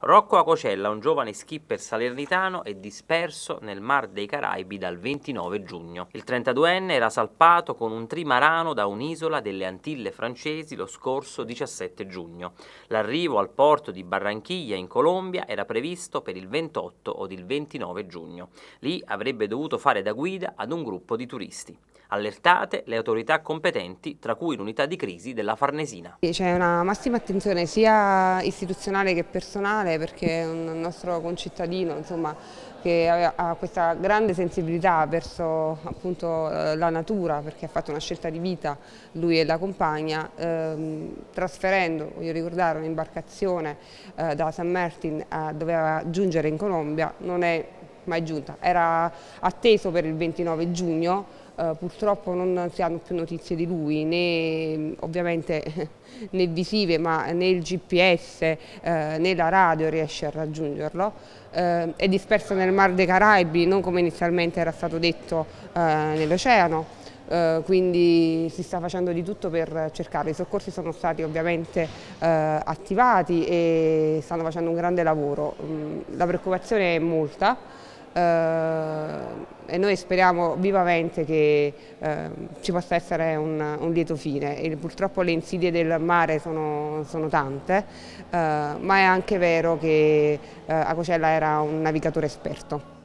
Rocco Acocella, un giovane skipper salernitano, è disperso nel Mar dei Caraibi dal 29 giugno. Il 32enne era salpato con un trimarano da un'isola delle Antille francesi lo scorso 17 giugno. L'arrivo al porto di Barranquilla in Colombia era previsto per il 28 o il 29 giugno. Lì avrebbe dovuto fare da guida ad un gruppo di turisti allertate le autorità competenti, tra cui l'unità di crisi della Farnesina. C'è una massima attenzione sia istituzionale che personale perché un nostro concittadino insomma, che ha questa grande sensibilità verso appunto, eh, la natura perché ha fatto una scelta di vita lui e la compagna ehm, trasferendo, voglio ricordare, un'imbarcazione eh, da San Martin a, doveva giungere in Colombia non è ma è giunta. Era atteso per il 29 giugno, eh, purtroppo non si hanno più notizie di lui, né ovviamente né visive, ma né il GPS eh, né la radio riesce a raggiungerlo. Eh, è disperso nel Mar dei Caraibi, non come inizialmente era stato detto eh, nell'oceano. Uh, quindi si sta facendo di tutto per cercarlo. I soccorsi sono stati ovviamente uh, attivati e stanno facendo un grande lavoro. Um, la preoccupazione è molta. Eh, e noi speriamo vivamente che eh, ci possa essere un, un lieto fine. E purtroppo le insidie del mare sono, sono tante, eh, ma è anche vero che Acocella era un navigatore esperto.